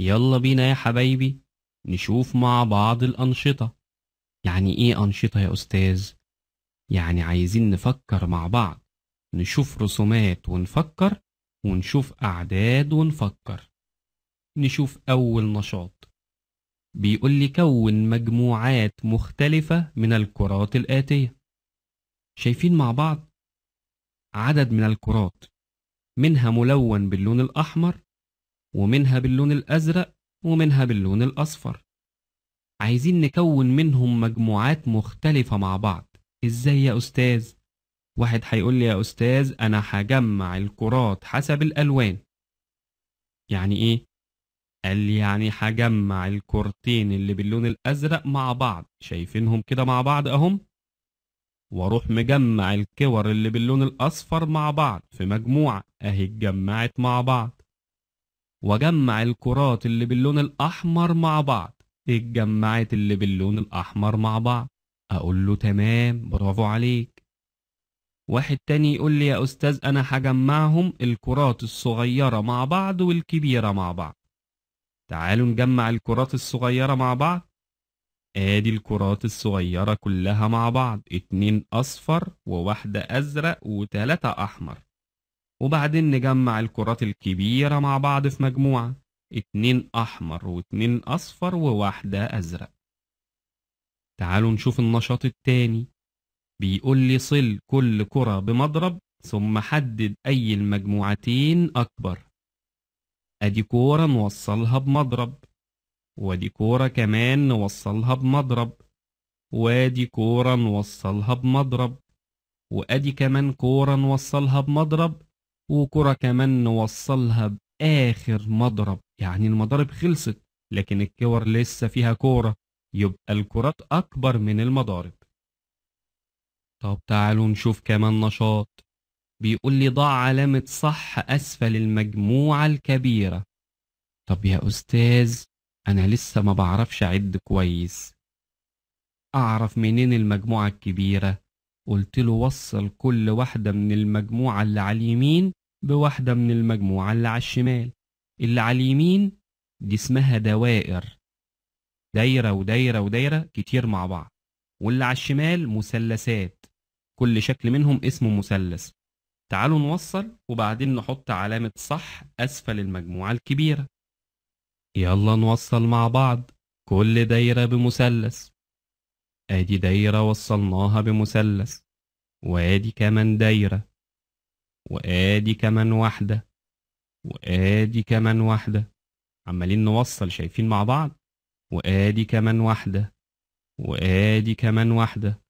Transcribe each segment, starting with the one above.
يلا بينا يا حبايبي نشوف مع بعض الأنشطة يعني إيه أنشطة يا أستاذ؟ يعني عايزين نفكر مع بعض نشوف رسومات ونفكر ونشوف أعداد ونفكر نشوف أول نشاط بيقول لي كون مجموعات مختلفة من الكرات الآتية شايفين مع بعض عدد من الكرات منها ملون باللون الأحمر ومنها باللون الأزرق ومنها باللون الأصفر عايزين نكون منهم مجموعات مختلفة مع بعض إزاي يا أستاذ؟ واحد هيقول لي يا أستاذ أنا هجمع الكرات حسب الألوان يعني إيه؟ قال لي يعني هجمع الكرتين اللي باللون الأزرق مع بعض شايفينهم كده مع بعض أهم واروح مجمع الكور اللي باللون الأصفر مع بعض في مجموعة أهي اتجمعت مع بعض واجمع الكرات اللي باللون الاحمر مع بعض اتجمعت اللي باللون الاحمر مع بعض اقول له تمام برافو عليك واحد تاني يقول لي يا استاذ انا هجمعهم الكرات الصغيرة مع بعض والكبيرة مع بعض تعالوا نجمع الكرات الصغيرة مع بعض ادي الكرات الصغيرة كلها مع بعض اتنين اصفر وواحدة ازرق وتلاتة احمر وبعدين نجمع الكرات الكبيرة مع بعض في مجموعة اتنين أحمر واتنين أصفر وواحدة أزرق تعالوا نشوف النشاط التاني بيقول لي صل كل كرة بمضرب ثم حدد أي المجموعتين أكبر أدي كورة نوصلها بمضرب وأدي كورة كمان نوصلها بمضرب وأدي كورة نوصلها بمضرب وأدي كمان كورة نوصلها بمضرب وكرة كمان نوصلها بآخر مضرب يعني المضارب خلصت لكن الكور لسه فيها كورة يبقى الكرات أكبر من المضارب طب تعالوا نشوف كمان نشاط بيقول لي ضع علامة صح أسفل المجموعة الكبيرة طب يا أستاذ أنا لسه ما بعرفش أعد كويس أعرف منين المجموعة الكبيرة؟ قلت له وصل كل واحدة من المجموعة اللي على اليمين بواحدة من المجموعة اللي على الشمال اللي على اليمين دي اسمها دوائر دايرة ودايرة ودايرة كتير مع بعض واللي على الشمال مثلثات كل شكل منهم اسمه مثلث تعالوا نوصل وبعدين نحط علامة صح أسفل المجموعة الكبيرة يلا نوصل مع بعض كل دايرة بمثلث ادي دايرة وصلناها بمثلث وادي كمان دايرة وادي كمان واحده وادي كمان واحده عمالين نوصل شايفين مع بعض وادي كمان واحده وادي كمان واحده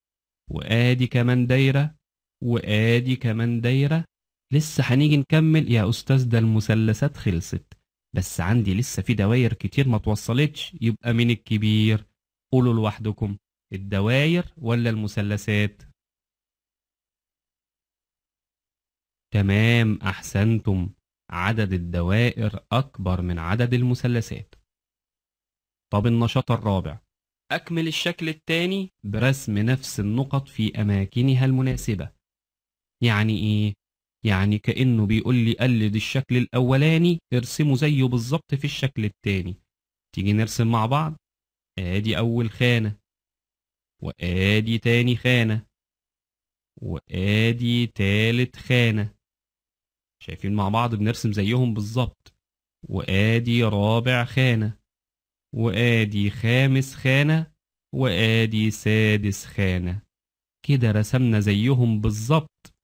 وادي كمان دايره وادي كمان دايره لسه هنيجي نكمل يا استاذ ده المثلثات خلصت بس عندي لسه في دواير كتير ما توصلتش يبقى من الكبير قولوا لوحدكم الدواير ولا المثلثات تمام أحسنتم عدد الدوائر أكبر من عدد المثلثات طب النشاط الرابع أكمل الشكل الثاني برسم نفس النقط في أماكنها المناسبة يعني إيه؟ يعني كأنه بيقول لي قلد الشكل الأولاني ارسمه زيه بالظبط في الشكل الثاني تيجي نرسم مع بعض آدي أول خانة وآدي تاني خانة وآدي تالت خانة شايفين مع بعض بنرسم زيهم بالظبط وادي رابع خانة وادي خامس خانة وادي سادس خانة كده رسمنا زيهم بالظبط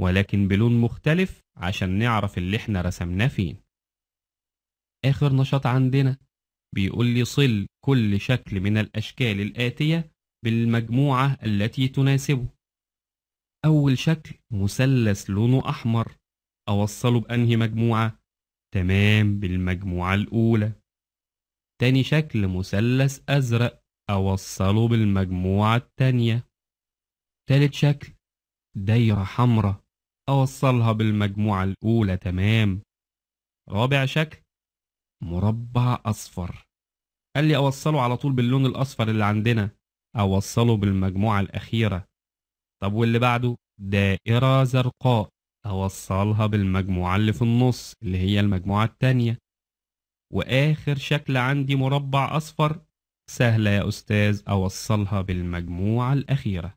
ولكن بلون مختلف عشان نعرف اللي احنا رسمناه فين اخر نشاط عندنا بيقول لي صل كل شكل من الاشكال الاتية بالمجموعة التي تناسبه اول شكل مثلث لونه احمر أوصله بأنهي مجموعة تمام بالمجموعة الأولى تاني شكل مثلث أزرق أوصله بالمجموعة التانية تالت شكل دايرة حمراء أوصلها بالمجموعة الأولى تمام رابع شكل مربع أصفر قال لي أوصله على طول باللون الأصفر اللي عندنا أوصله بالمجموعة الأخيرة طب واللي بعده دائرة زرقاء أوصلها بالمجموعة اللي في النص اللي هي المجموعة التانية وآخر شكل عندي مربع أصفر سهلة يا أستاذ أوصلها بالمجموعة الأخيرة